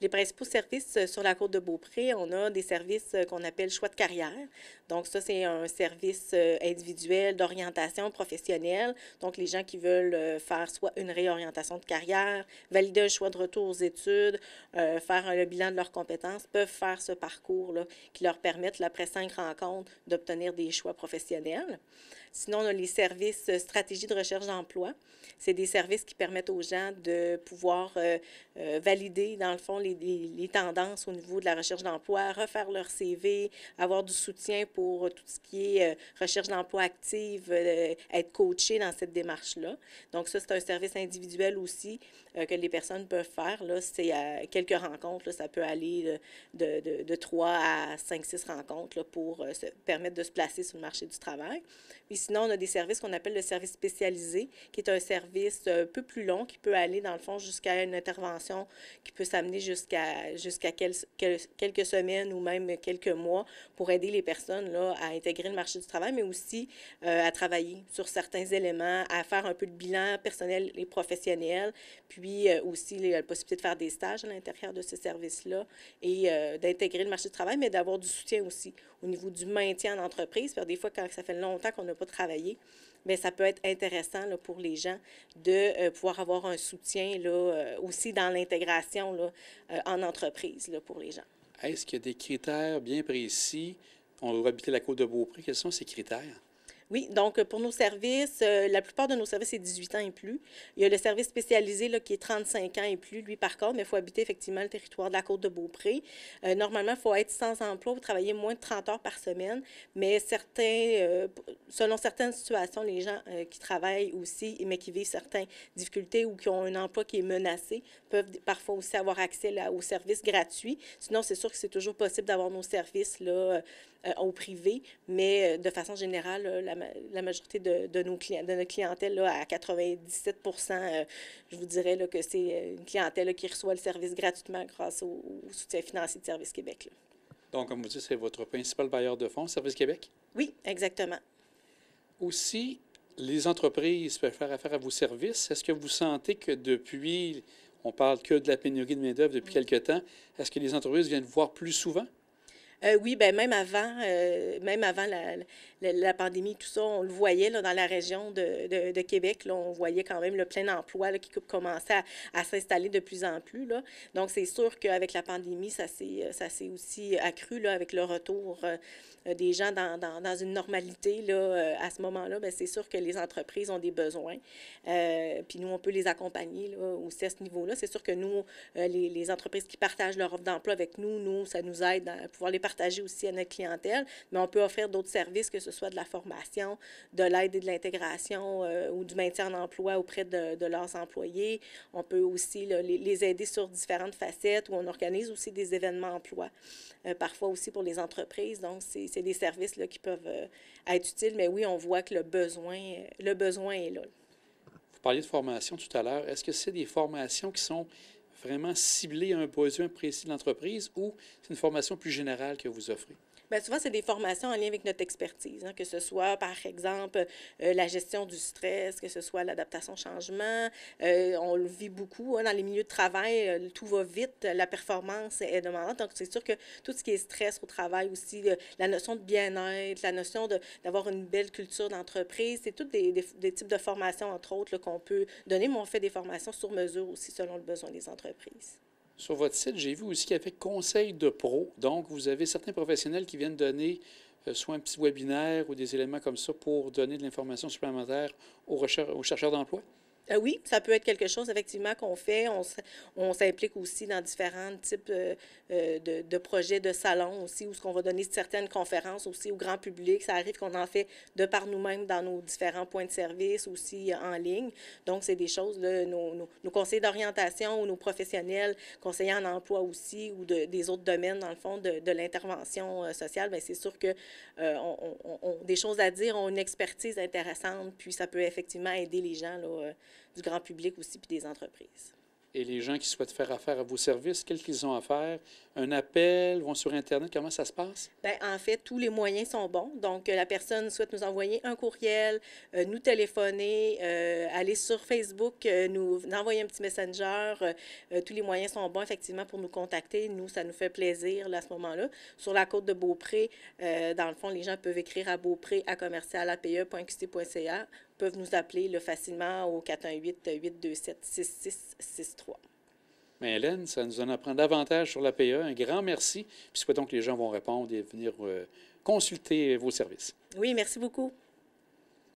Les principaux services euh, sur la côte de Beaupré, on a des services euh, qu'on appelle choix de carrière. Donc, ça, c'est un service euh, individuel d'orientation professionnelle. Donc, les gens qui veulent faire soit une réorientation de carrière, valider un choix de retour aux études, faire un bilan de leurs compétences, peuvent faire ce parcours-là qui leur permettent, après cinq rencontres, d'obtenir des choix professionnels. Sinon, on a les services stratégie de recherche d'emploi. C'est des services qui permettent aux gens de pouvoir valider, dans le fond, les les, tendances au niveau de la recherche d'emploi, refaire leur CV, avoir du soutien pour tout ce qui est euh, recherche d'emploi active, euh, être coaché dans cette démarche-là. Donc ça, c'est un service individuel aussi euh, que les personnes peuvent faire. Là, c'est quelques rencontres, ça peut aller de, de, 3 à 5 six rencontres pour se permettre de se placer sur le marché du travail. Puis sinon, on a des services qu'on appelle le service spécialisé, qui est un service un peu plus long, qui peut aller dans le fond jusqu'à une intervention qui peut s'amener jusqu'à jusqu'à jusqu'à quelques semaines ou même quelques mois pour aider les personnes là, à intégrer le marché du travail, mais aussi euh, à travailler sur certains éléments, à faire un peu de bilan personnel et professionnel, puis euh, aussi la possibilité de faire des stages à l'intérieur de ce service-là et euh, d'intégrer le marché du travail, mais d'avoir du soutien aussi au niveau du maintien en entreprise. Parce que des fois, quand ça fait longtemps qu'on n'a pas travaillé, mais ben, ça peut être intéressant là, pour les gens de pouvoir avoir un soutien là, aussi dans l'intégration euh, en entreprise pour les gens. Est-ce qu'il y a des critères bien précis? On doit habiter la Côte de Beaupré. Quels sont ces critères? Oui, donc euh, pour nos services, euh, la plupart de nos services, c'est 18 ans et plus. Il y a le service spécialisé là, qui est 35 ans et plus, lui par contre, mais il faut habiter effectivement le territoire de la côte de Beaupré. Euh, normalement, il faut être sans emploi ou travailler moins de 30 heures par semaine, mais certains, selon certaines situations, les gens qui travaillent aussi, mais qui vivent certaines difficultés ou qui ont un emploi qui est menacé, peuvent parfois aussi avoir accès aux services gratuits. Sinon, c'est sûr que c'est toujours possible d'avoir nos services là, au privé, mais de façon générale, la la majorité de, nos clients, de notre clientèle, là, à 97 euh, je vous dirais que c'est euh, une clientèle qui reçoit le service gratuitement grâce au, soutien financier de Service Québec. Donc, comme vous dites, c'est votre principal bailleur de fonds, Service Québec? Oui, exactement. Aussi, les entreprises peuvent faire affaire à vos services. Est-ce que vous sentez que depuis, on parle que de la pénurie de main-d'œuvre depuis quelques temps, est-ce que les entreprises viennent voir plus souvent? Euh, oui, ben même avant, euh, même avant la, pandémie, tout ça, on le voyait là, dans la région de, Québec. on voyait quand même le plein emploi qui commençait à, à s'installer de plus en plus. Là. Donc, c'est sûr qu'avec la pandémie, ça s'est euh, aussi accru avec le retour des gens dans, une normalité. Là, à ce moment-là, ben, c'est sûr que les entreprises ont des besoins. puis nous, on peut les accompagner là, aussi à ce niveau-là. C'est sûr que nous, les, les, entreprises qui partagent leur offre d'emploi avec nous, nous, ça nous aide à pouvoir les partager aussi à notre clientèle, mais on peut offrir d'autres services, que ce soit de la formation, de l'aide et de l'intégration euh, ou du maintien en emploi auprès de, leurs employés. On peut aussi les, aider sur différentes facettes où on organise aussi des événements emploi, euh, parfois aussi pour les entreprises. Donc, c'est des services là, qui peuvent euh, être utiles, mais oui, on voit que le besoin, le besoin est là. Vous parliez de formation tout à l'heure. Est-ce que c'est des formations qui sont vraiment à un besoin précis de l'entreprise ou c'est une formation plus générale que vous offrez? Bien, souvent, c'est des formations en lien avec notre expertise, hein, que ce soit, par exemple, euh, la gestion du stress, que ce soit l'adaptation au changement. Euh, on le vit beaucoup hein, dans les milieux de travail, euh, tout va vite, la performance est demandante. Donc, c'est sûr que tout ce qui est stress au travail aussi, la notion de bien-être, la notion d'avoir une belle culture d'entreprise, c'est tous des, des, types de formations, entre autres, qu'on peut donner, mais on fait des formations sur mesure aussi, selon le besoin des entreprises. Sur votre site, j'ai vu aussi qu'il y avait de pro. Donc, vous avez certains professionnels qui viennent donner euh, soit un petit webinaire ou des éléments comme ça pour donner de l'information supplémentaire aux chercheurs d'emploi. Ah oui, ça peut être quelque chose effectivement qu'on fait. On s'implique aussi dans différents types euh, euh, de, projets de salons aussi, où ce qu'on va donner certaines conférences aussi au grand public. Ça arrive qu'on en fait de par nous-mêmes dans nos différents points de service aussi euh, en ligne. Donc, c'est des choses, là, nos, nos, conseillers d'orientation ou nos professionnels, conseillers en emploi aussi, ou de, des autres domaines, dans le fond, de, l'intervention sociale, bien, c'est sûr que on, des choses à dire, on une expertise intéressante, puis ça peut effectivement aider les gens là, du grand public aussi, puis des entreprises. Et les gens qui souhaitent faire affaire à vos services, quels qu'ils ont à faire? Un appel, vont sur Internet, comment ça se passe? Bien, en fait, tous les moyens sont bons. Donc, euh, la personne souhaite nous envoyer un courriel, euh, nous téléphoner, euh, aller sur Facebook, nous envoyer un petit messenger. tous les moyens sont bons, effectivement, pour nous contacter. Nous, ça nous fait plaisir là, à ce moment-là. Sur la côte de Beaupré, dans le fond, les gens peuvent écrire à beaupré à commercialape.qc.ca peuvent nous appeler le facilement au 418-827-6663. Mais Hélène, ça nous en apprend davantage sur la e. Un grand merci. Puis souhaitons que les gens vont répondre et venir euh, consulter vos services. Oui, merci beaucoup.